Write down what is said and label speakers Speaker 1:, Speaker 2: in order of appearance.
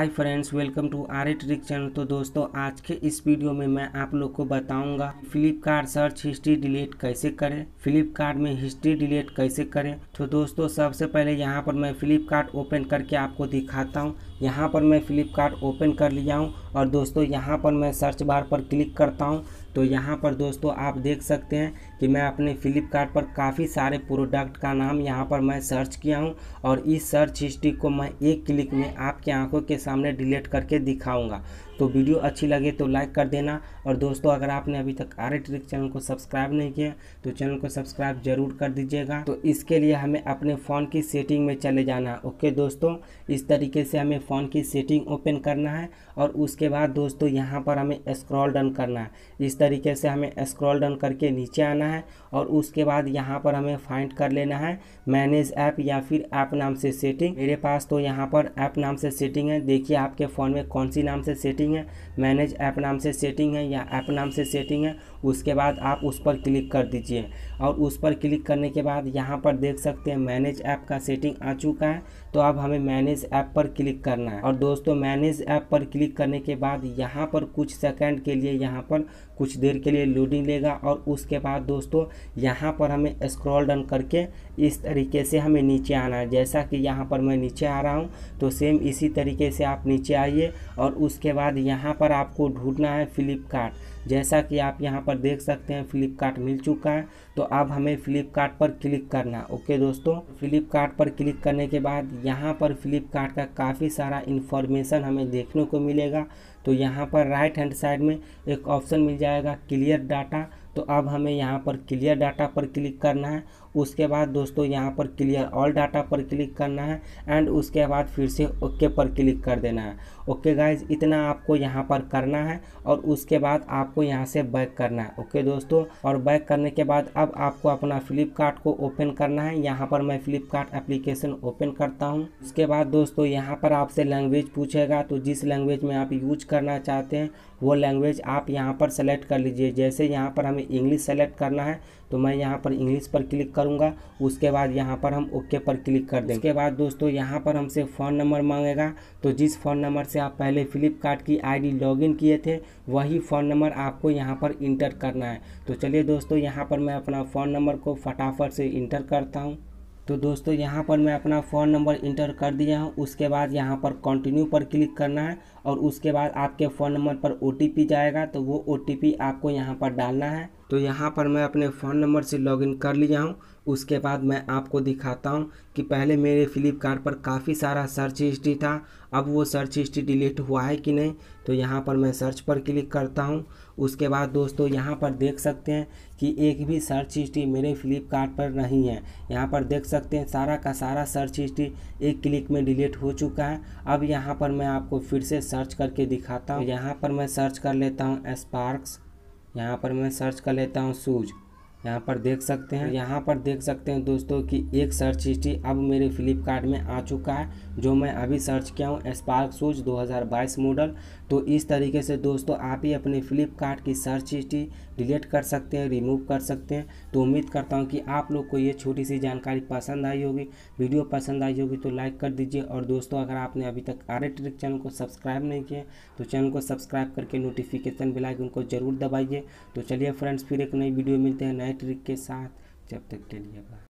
Speaker 1: hi friends welcome to R A trick channel तो दोस्तों आज के इस वीडियो में मैं आप लोग को बताऊंगा फ्लिपकार्ट सर्च हिस्ट्री डिलीट कैसे करें फ्लिपकार्ट में हिस्ट्री डिलीट कैसे करें तो दोस्तों सबसे पहले यहां पर मैं फ्लिपकार्ट ओपन करके आपको दिखाता हूं यहाँ पर मैं फ़्लिपकार्ट ओपन कर लिया हूँ और दोस्तों यहाँ पर मैं सर्च बार पर क्लिक करता हूँ तो यहाँ पर दोस्तों आप देख सकते हैं कि मैं अपने फ़्लिपकार्ट पर काफ़ी सारे प्रोडक्ट का नाम यहाँ पर मैं सर्च किया हूँ और इस सर्च हिस्ट्री को मैं एक क्लिक में आपके आंखों के सामने डिलीट करके दिखाऊँगा तो वीडियो अच्छी लगे तो लाइक कर देना और दोस्तों अगर आपने अभी तक आर ट्रिक चैनल को सब्सक्राइब नहीं किया तो चैनल को सब्सक्राइब जरूर कर दीजिएगा तो इसके लिए हमें अपने फ़ोन की सेटिंग में चले जाना ओके दोस्तों इस तरीके से हमें फ़ोन की सेटिंग ओपन करना है और उसके बाद दोस्तों यहाँ पर हमें स्क्रॉल डन करना है इस तरीके से हमें स्क्रॉल डन करके नीचे आना है और उसके बाद यहाँ पर हमें फाइंड कर लेना है मैनेज ऐप या फिर ऐप नाम से सेटिंग मेरे पास तो यहाँ पर ऐप नाम से सेटिंग है देखिए आपके फ़ोन में कौन सी नाम से सेटिंग सेटिंग है मैनेज ऐप नाम से सेटिंग है या ऐप नाम से सेटिंग है उसके बाद आप उस पर क्लिक कर दीजिए और उस पर क्लिक करने के बाद यहाँ पर देख सकते हैं मैनेज ऐप का सेटिंग आ चुका है तो अब हमें मैनेज ऐप पर क्लिक करना है और दोस्तों मैनेज ऐप पर क्लिक करने के बाद यहाँ पर कुछ सेकेंड के लिए यहाँ पर कुछ देर के लिए लोडिंग लेगा और उसके बाद दोस्तों यहाँ पर हमें स्क्रॉल डन करके इस तरीके से हमें नीचे आना है जैसा कि यहाँ पर मैं नीचे आ रहा हूँ तो सेम इसी तरीके से आप नीचे आइए और उसके बाद यहाँ पर आपको ढूंढना है फ्लिपकार्ट जैसा कि आप यहाँ पर देख सकते हैं फ्लिपकार्ट मिल चुका है तो अब हमें फ्लिपकार्ट पर क्लिक करना ओके दोस्तों फ्लिपकार्ट पर क्लिक करने के बाद यहाँ पर फ्लिपकार्ट का काफ़ी सारा इन्फॉर्मेशन हमें देखने को मिलेगा तो यहाँ पर राइट हैंड साइड में एक ऑप्शन मिल जाएगा क्लियर डाटा तो अब हमें यहाँ पर क्लियर डाटा पर क्लिक करना है उसके बाद दोस्तों यहाँ पर क्लियर ऑल डाटा पर क्लिक करना है एंड उसके बाद फिर से ओके पर क्लिक कर देना है ओके गाइज इतना आपको यहाँ पर करना है और उसके बाद आपको यहाँ से बैक करना है ओके दोस्तों और बैक करने के बाद अब आपको अपना फ्लिपकार्ट को ओपन करना है यहाँ पर मैं फ्लिपकार्ट एप्लीकेशन ओपन करता हूँ उसके बाद दोस्तों यहाँ पर आपसे लैंग्वेज पूछेगा तो जिस लैंग्वेज में आप यूज करना चाहते हैं वो लैंग्वेज आप यहाँ पर सेलेक्ट कर लीजिए जैसे यहाँ पर हम हमें इंग्लिश सेलेक्ट करना है तो मैं यहाँ पर इंग्लिश पर क्लिक करूँगा उसके बाद यहाँ पर हम ओके पर क्लिक कर देंगे उसके बाद दोस्तों यहाँ पर हमसे फ़ोन नंबर मांगेगा तो जिस फ़ोन नंबर से आप पहले फ्लिपकार्ट की आईडी लॉगिन किए थे वही फ़ोन नंबर आपको यहाँ पर इंटर करना है तो चलिए दोस्तों यहाँ पर मैं अपना फ़ोन नंबर को फटाफट से इंटर करता हूँ तो दोस्तों यहाँ पर मैं अपना फ़ोन नंबर इंटर कर दिया हूँ उसके बाद यहाँ पर कंटिन्यू पर क्लिक करना है और उसके बाद आपके फ़ोन नंबर पर ओ जाएगा तो वो ओ आपको यहाँ पर डालना है तो यहाँ पर मैं अपने फ़ोन नंबर से लॉगिन कर लिया हूँ उसके बाद मैं आपको दिखाता हूँ कि पहले मेरे फ्लिपकार्ट पर काफ़ी सारा सर्च हिस्ट्री था अब वो सर्च हिस्ट्री डिलीट हुआ है कि नहीं तो यहाँ पर मैं सर्च पर क्लिक करता हूँ उसके बाद दोस्तों यहाँ पर देख सकते हैं कि एक भी सर्च हिस्ट्री मेरे फ्लिपकार्ट पर नहीं है यहाँ पर देख सकते हैं सारा का सारा सर्च हिस्ट्री एक क्लिक में डिलीट हो चुका है अब यहाँ पर मैं आपको फिर से सर्च करके दिखाता हूँ यहाँ पर मैं सर्च कर लेता हूँ स्पार्क्स यहाँ पर मैं सर्च कर लेता हूँ सूज यहाँ पर देख सकते हैं यहाँ पर देख सकते हैं दोस्तों कि एक सर्च हिस्ट्री अब मेरे फ्लिपकार्ट में आ चुका है जो मैं अभी सर्च किया हूँ स्पार्क शूज 2022 मॉडल तो इस तरीके से दोस्तों आप ही अपने फ्लिपकार्ट की सर्च हिस्ट्री डिलीट कर सकते हैं रिमूव कर सकते हैं तो उम्मीद करता हूँ कि आप लोग को ये छोटी सी जानकारी पसंद आई होगी वीडियो पसंद आई होगी तो लाइक कर दीजिए और दोस्तों अगर आपने अभी तक आर ट्रिक चैनल को सब्सक्राइब नहीं किया तो चैनल को सब्सक्राइब करके नोटिफिकेशन बेलाइकन उनको जरूर दबाइए तो चलिए फ्रेंड्स फिर एक नई वीडियो मिलते हैं नए नए ट्रिक के साथ जब तक के लिए बाय